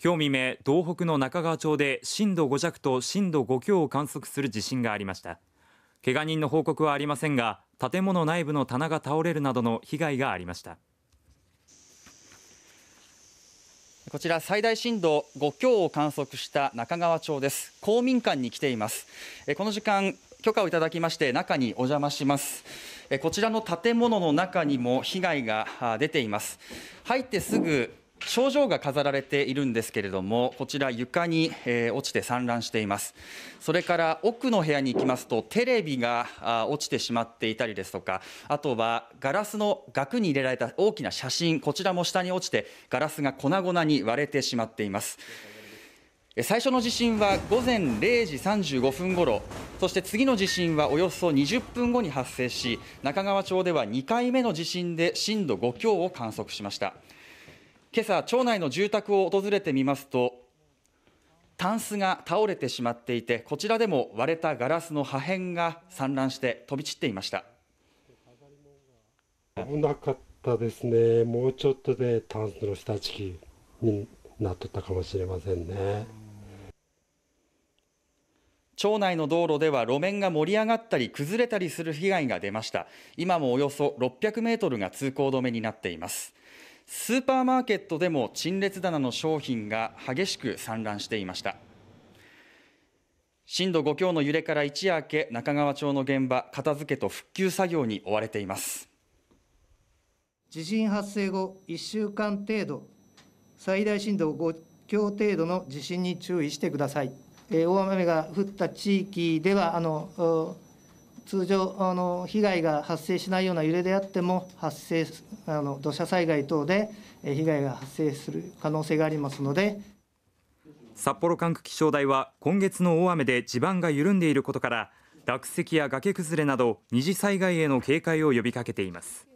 今日未明、東北の中川町で震度5弱と震度5強を観測する地震がありました。けが人の報告はありませんが、建物内部の棚が倒れるなどの被害がありました。こちら最大震度5強を観測した中川町です。公民館に来ています。この時間、許可をいただきまして中にお邪魔しますこちらの建物の中にも被害が出ています入ってすぐ症状が飾られているんですけれども、こちら床に、えー、落ちて散乱しています。それから奥の部屋に行きますと、テレビが落ちてしまっていたりですとか、あとはガラスの額に入れられた大きな写真、こちらも下に落ちて、ガラスが粉々に割れてしまっています。最初の地震は午前0時35分ごろそして次の地震はおよそ20分後に発生し中川町では2回目の地震で震度5強を観測しました今朝、町内の住宅を訪れてみますと、タンスが倒れてしまっていて、こちらでも割れたガラスの破片が散乱して飛び散っていました。危なかったですね。もうちょっとでタンスの下敷きになっとったかもしれませんね。町内の道路では路面が盛り上がったり崩れたりする被害が出ました。今もおよそ600メートルが通行止めになっています。スーパーマーケットでも陳列棚の商品が激しく散乱していました震度5強の揺れから一夜明け中川町の現場片付けと復旧作業に追われています地震発生後1週間程度最大震度5強程度の地震に注意してください、えー、大雨が降った地域ではあの通常あの、被害が発生しないような揺れであっても、発生あの土砂災害等で被害が発生する可能性がありますので。札幌管区気象台は今月の大雨で地盤が緩んでいることから落石や崖崩れなど二次災害への警戒を呼びかけています